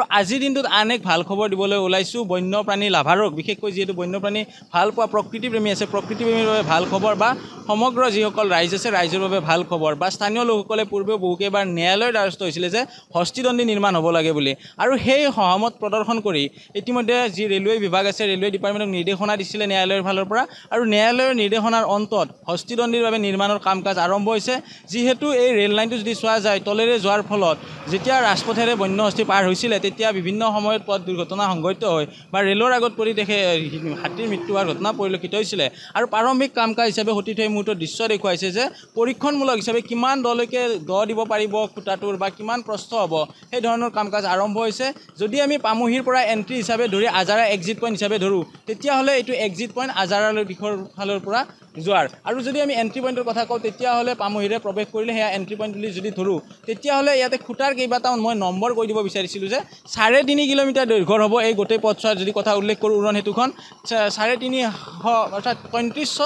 আৰু আজিৰ দিনটোত আন এক ভাল খবৰ দিবলৈ ওলাইছোঁ বন্যপ্ৰাণী লাভাৰক বিশেষকৈ যিহেতু বন্যপ্ৰাণী ভাল পোৱা প্ৰকৃতিপ্ৰেমী আছে প্ৰকৃতিপ্ৰেমীৰ বাবে ভাল খবৰ বা সমগ্ৰ যিসকল ৰাইজ আছে ৰাইজৰ বাবে ভাল খবৰ বা স্থানীয় লোকসকলে পূৰ্বেও বহুকেইবাৰ ন্যায়ালয়ৰ দ্বাৰস্থ হৈছিলে যে হস্তীদণ্ডী নিৰ্মাণ হ'ব লাগে বুলি আৰু সেই সহমত প্ৰদৰ্শন কৰি ইতিমধ্যে যি ৰেলৱে বিভাগ আছে ৰেলৱে ডিপাৰ্টমেণ্টক নিৰ্দেশনা দিছিলে ন্যায়ালয়ৰ ফালৰ পৰা আৰু ন্যায়ালয়ৰ নিৰ্দেশনাৰ অন্তত হস্তিদণ্ডিৰ বাবে নিৰ্মাণৰ কাম কাজ আৰম্ভ হৈছে যিহেতু এই ৰেল লাইনটো যদি চোৱা যায় তলেৰে যোৱাৰ ফলত যেতিয়া ৰাজপথেৰে বন্য হস্তি পাৰ হৈছিলে তেতিয়া বিভিন্ন সময়ত পথ দুৰ্ঘটনা সংঘটিত হয় বা ৰেলৰ আগত পৰি দেখে হাতীৰ মৃত্যু হোৱাৰ ঘটনা পৰিলক্ষিত হৈছিলে আৰু প্ৰাৰম্ভিক কাম কাজ হিচাপে সতীত এই মুহূৰ্তত দৃশ্য দেখুৱাইছে যে পৰীক্ষণমূলক হিচাপে কিমান দলৈকে দ দিব পাৰিব খুটাটোৰ বা কিমান প্ৰস্থ হ'ব সেই ধৰণৰ কাম কাজ আৰম্ভ হৈছে যদি আমি পামহিৰ পৰা এণ্ট্ৰি হিচাপে ধৰি আজাৰা এক্সিট পইণ্ট হিচাপে ধৰোঁ তেতিয়াহ'লে এইটো এক্সিট পইণ্ট আজাৰালৈ দিশৰ ফালৰ পৰা যোৱাৰ আৰু যদি আমি এণ্ট্ৰি পইণ্টৰ কথা কওঁ তেতিয়াহ'লে পামহিৰে প্ৰৱেশ কৰিলে সেয়া এণ্ট্ৰি পইণ্ট বুলি যদি ধৰোঁ তেতিয়াহ'লে ইয়াতে খুটাৰ কেইবাটাও মই নম্বৰ কৈ দিব বিচাৰিছিলোঁ যে চাৰে তিনি কিলোমিটাৰ দৈৰ্ঘ্যৰ হ'ব এই গোটেই পথছোৱাত যদি কথা উল্লেখ কৰোঁ উৰণ সেতুখন চাৰে তিনিশ অৰ্থাৎ পঁয়ত্ৰিছশ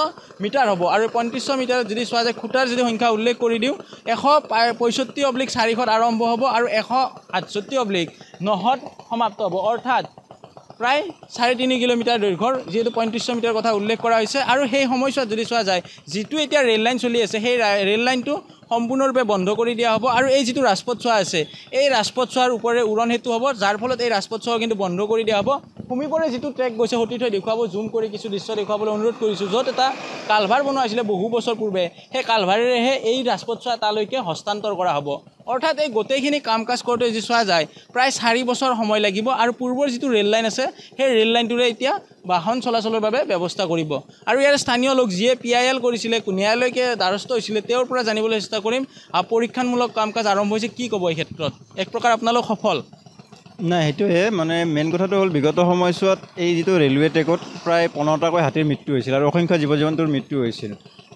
মিটাৰ হ'ব আৰু পঁয়ত্ৰিছশ মিটাৰত যদি চোৱা যায় খুটাৰ যদি সংখ্যা উল্লেখ কৰি দিওঁ এশ পঁয়ষষ্ঠি অব্লিক চাৰিশত আৰম্ভ হ'ব আৰু এশ আঠষষ্ঠি অব্লিক নশত সমাপ্ত হ'ব অৰ্থাৎ প্ৰায় চাৰে তিনি কিলোমিটাৰ দৈৰ্ঘ্যৰ যিহেতু পঁয়ত্ৰিছশ মিটাৰ কথা উল্লেখ কৰা হৈছে আৰু সেই সময়ছোৱাত যদি চোৱা যায় যিটো এতিয়া ৰেল লাইন চলি আছে সেই ৰেল লাইনটো সম্পূৰ্ণৰূপে বন্ধ কৰি দিয়া হ'ব আৰু এই যিটো ৰাজপথছোৱা আছে এই ৰাজপথছোৱাৰ ওপৰে উৰণ সেতু হ'ব যাৰ ফলত এই ৰাজপথছোৱা কিন্তু বন্ধ কৰি দিয়া হ'ব ভূমি পৰে যিটো ট্ৰেক গৈছে সতীৰ্থই দেখুৱাব জুম কৰি কিছু দৃশ্য দেখুৱাবলৈ অনুৰোধ কৰিছোঁ য'ত এটা কালভাৰ বনোৱা হৈছিলে বহু বছৰ পূৰ্বে সেই কালভাৰেৰেহে এই ৰাজপথছোৱা তালৈকে হস্তান্তৰ কৰা হ'ব অৰ্থাৎ এই গোটেইখিনি কাম কাজ কৰোঁতে যদি চোৱা যায় প্ৰায় চাৰি বছৰ সময় লাগিব আৰু পূৰ্বৰ যিটো ৰে'ল লাইন আছে সেই ৰে'ল লাইনটোৰে এতিয়া বাহন চলাচলৰ বাবে ব্যৱস্থা কৰিব আৰু ইয়াৰ স্থানীয় লোক যিয়ে পি আই এল কৰিছিলে কুনিয়ালৈকে দ্বাৰস্থ হৈছিলে তেওঁৰ পৰা জানিবলৈ চেষ্টা কৰিম পৰীক্ষামূলক কাম কাজ আৰম্ভ হৈছে কি ক'ব এই ক্ষেত্ৰত এক প্ৰকাৰ আপোনালোক সফল নাই সেইটোৱে মানে মেইন কথাটো হ'ল বিগত সময়ছোৱাত এই যিটো ৰেলৱে ট্ৰেকত প্ৰায় পোন্ধৰটাকৈ হাতীৰ মৃত্যু হৈছিল আৰু অসংখ্য জীৱ জন্তুৰ মৃত্যু হৈছিল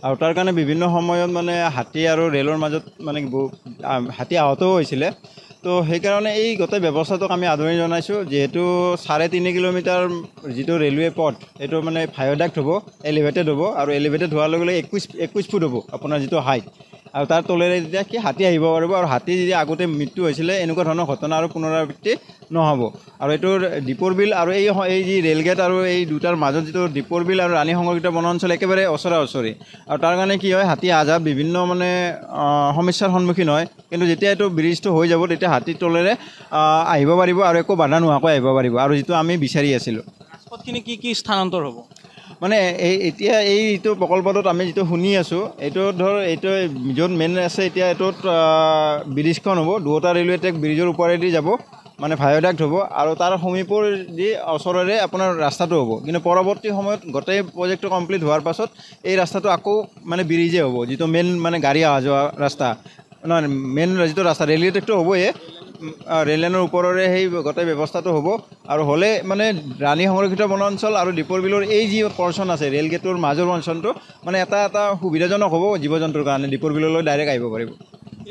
আৰু তাৰ কাৰণে বিভিন্ন সময়ত মানে হাতী আৰু ৰে'লৰ মাজত মানে হাতী আহতও হৈছিলে তো সেইকাৰণে এই গোটেই ব্যৱস্থাটোক আমি আদৰণি জনাইছোঁ যিহেতু চাৰে তিনি কিলোমিটাৰ যিটো ৰেলৱে পথ সেইটো মানে ভায়ডাক্ট হ'ব এলিভেটেড হ'ব আৰু এলিভেটেড হোৱাৰ লগে লগে একৈছ একৈছ ফুট হ'ব আপোনাৰ যিটো হাইট আৰু তাৰ তলেৰে যেতিয়া কি হাতী আহিব পাৰিব আৰু হাতী যেতিয়া আগতে মৃত্যু হৈছিলে এনেকুৱা ধৰণৰ ঘটনা আৰু পুনৰাবৃত্তি নহ'ব আৰু এইটোৰ দীপৰ বিল আৰু এই এই যি ৰেলগেট আৰু এই দুটাৰ মাজত যিটো দীপৰ বিল আৰু ৰাণী সংৰক্ষিত বনাঞ্চল একেবাৰে ওচৰা ওচৰি আৰু তাৰ কাৰণে কি হয় হাতী আজাব বিভিন্ন মানে সমস্যাৰ সন্মুখীন হয় কিন্তু যেতিয়া এইটো ব্ৰিজটো হৈ যাব তেতিয়া হাতীৰ তলেৰে আহিব পাৰিব আৰু একো বাধা নোহোৱাকৈ আহিব পাৰিব আৰু যিটো আমি বিচাৰি আছিলোঁ ৰাজপথখিনি কি কি স্থানান্তৰ হ'ব মানে এই এতিয়া এই যিটো প্ৰকল্পটোত আমি যিটো শুনি আছোঁ এইটো ধৰ এইটো য'ত মেইন আছে এতিয়া এইটোত ব্ৰিজখন হ'ব দুয়োটা ৰেলৱে ট্ৰেক ব্ৰিজৰ ওপৰেদি যাব মানে ভায়'ডাক্ট হ'ব আৰু তাৰ সমীপৰ যি ওচৰৰে আপোনাৰ ৰাস্তাটো হ'ব কিন্তু পৰৱৰ্তী সময়ত গোটেই প্ৰজেক্টটো কমপ্লিট হোৱাৰ পাছত এই ৰাস্তাটো আকৌ মানে ব্ৰিজেই হ'ব যিটো মেইন মানে গাড়ী অহা যোৱা ৰাস্তা নহয় মেইন যিটো ৰাস্তা ৰেলৱে ট্ৰেকটো হ'বয়ে ৰেল লাইনৰ ওপৰৰে সেই গোটেই ব্যৱস্থাটো হ'ব আৰু হ'লে মানে ৰাণী সংৰক্ষিত বনাঞ্চল আৰু দীপৰ বিলৰ এই যি পৰ্চন আছে ৰেল গেটৰ মাজৰ অঞ্চলটো মানে এটা এটা সুবিধাজনক হ'ব জীৱ জন্তুৰ কাৰণে দীপৰ বিললৈ ডাইৰেক্ট আহিব পাৰিব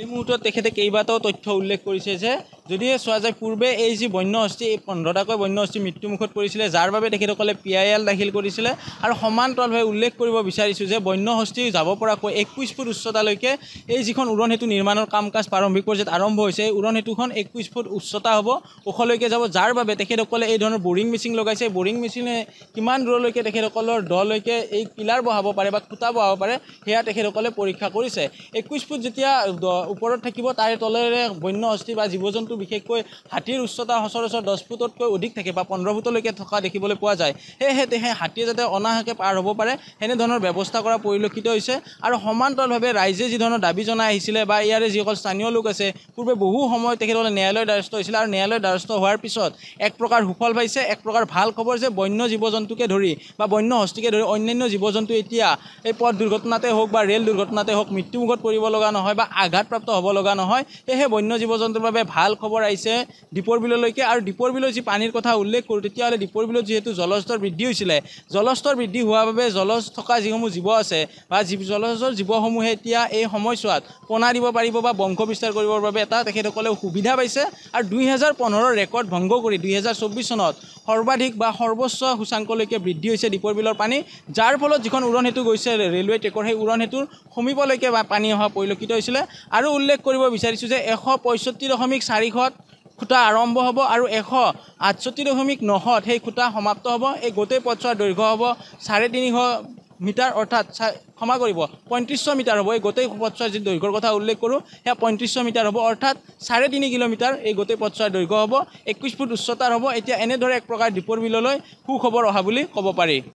এই মুহূৰ্তত তেখেতে কেইবাটাও তথ্য উল্লেখ কৰিছে যে যদিহে চোৱা যায় পূৰ্বে এই যি বন্য অস্থি এই পোন্ধৰটাকৈ বন্য অস্থি মৃত্যুমুখত পৰিছিলে যাৰ বাবে তেখেতসকলে পি আই এল দাখিল কৰিছিলে আৰু সমান্তৰালভাৱে উল্লেখ কৰিব বিচাৰিছোঁ যে বন্য অস্থি যাব পৰাকৈ একৈছ ফুট উচ্চতালৈকে এই যিখন উৰণ সেতু নিৰ্মাণৰ কাম কাজ প্ৰাৰম্ভিক পৰ্যায়ত আৰম্ভ হৈছে এই উৰণ সেতুখন একৈছ ফুট উচ্চতা হ'ব ওখলৈকে যাব যাৰ বাবে তেখেতসকলে এই ধৰণৰ বৰিং মেচিন লগাইছে বৰিং মেচিনে কিমান দূৰলৈকে তেখেতসকলৰ দলৈকে এই পিলাৰ বহাব পাৰে বা খুটা বহাব পাৰে সেয়া তেখেতসকলে পৰীক্ষা কৰিছে একৈছ ফুট যেতিয়া ওপৰত থাকিব তাৰে তলেৰে বন্য অস্থি বা জীৱ জন্তু ফুটটো বিশেষকৈ হাতীৰ উচ্চতা সচৰাচৰ দহ ফুটতকৈ অধিক থাকে বা পোন্ধৰ ফুটলৈকে থকা দেখিবলৈ পোৱা যায় সেয়েহে তেহে হাতীয়ে যাতে অনাহকে পাৰ হ'ব পাৰে সেনেধৰণৰ ব্যৱস্থা কৰা পৰিলক্ষিত হৈছে আৰু সমান্তৰালভাৱে ৰাইজে যিধৰণৰ দাবী জনাই আহিছিলে বা ইয়াৰে যিসকল স্থানীয় লোক আছে পূৰ্বে বহু সময় তেখেতসকলে ন্যায়ালয়ৰ দ্বাৰস্থ হৈছিলে আৰু ন্যায়ালয়ৰ দ্বাৰস্থ হোৱাৰ পিছত এক প্ৰকাৰ সুফল পাইছে এক প্ৰকাৰ ভাল খবৰ যে বন্য জীৱ জন্তুকে ধৰি বা বন্য হস্তীকে ধৰি অন্যান্য জীৱ জন্তু এতিয়া এই পথ দুৰ্ঘটনাতে হওক বা ৰেল দুৰ্ঘটনাতে হওক মৃত্যুমুখত পৰিব লগা নহয় বা আঘাতপ্ৰাপ্ত হ'ব লগা নহয় সেয়েহে বন্য জীৱ জন্তুৰ বাবে ভাল খবৰ আহিছে দীপৰ বিললৈকে আৰু দীপৰ বিলৰ যি পানীৰ কথা উল্লেখ কৰোঁ তেতিয়াহ'লে দীপৰ বিলত যিহেতু জলস্তৰ বৃদ্ধি হৈছিলে জলস্তৰ বৃদ্ধি হোৱাৰ বাবে জল থকা যিসমূহ জীৱ আছে বা যি জলজৰ জীৱসমূহে এতিয়া এই সময়ছোৱাত পোনা দিব পাৰিব বা বংশ বিস্তাৰ কৰিবৰ বাবে এটা তেখেতসকলে সুবিধা পাইছে আৰু দুহেজাৰ পোন্ধৰৰ ৰেকৰ্ড ভংগ কৰি দুহেজাৰ চৌব্বিছ চনত সৰ্বাধিক বা সৰ্বোচ্চ সূচাংকলৈকে বৃদ্ধি হৈছে দীপৰ বিলৰ পানী যাৰ ফলত যিখন উৰণ সেতু গৈছে ৰেলৱে ট্ৰেকৰ সেই উৰণ সেতুৰ সমীপলৈকে পানী অহা পৰিলক্ষিত হৈছিলে আৰু উল্লেখ কৰিব বিচাৰিছোঁ যে এশ পঁয়ষষ্ঠি দশমিক চাৰিশ তাৰিখত খুঁটা আৰম্ভ হ'ব আৰু এশ আঠষষ্ঠি দশমিক নশত সেই খুঁটা সমাপ্ত হ'ব এই গোটেই পথছোৱাৰ দৈৰ্ঘ্য হ'ব চাৰে তিনিশ মিটাৰ অৰ্থাৎ ক্ষমা কৰিব পঁয়ত্ৰিছশ মিটাৰ হ'ব এই গোটেই পথছোৱাৰ যি দৈৰ্ঘ্যৰ কথা উল্লেখ কৰোঁ সেয়া পঁয়ত্ৰিছশ মিটাৰ হ'ব অৰ্থাৎ চাৰে তিনি কিলোমিটাৰ এই গোটেই পথছোৱাৰ দৈৰ্ঘ্য হ'ব একৈছ ফুট উচ্চতাৰ হ'ব এতিয়া এনেদৰে এক প্ৰকাৰ দীপৰ বিললৈ সুখবৰ অহা বুলি ক'ব পাৰি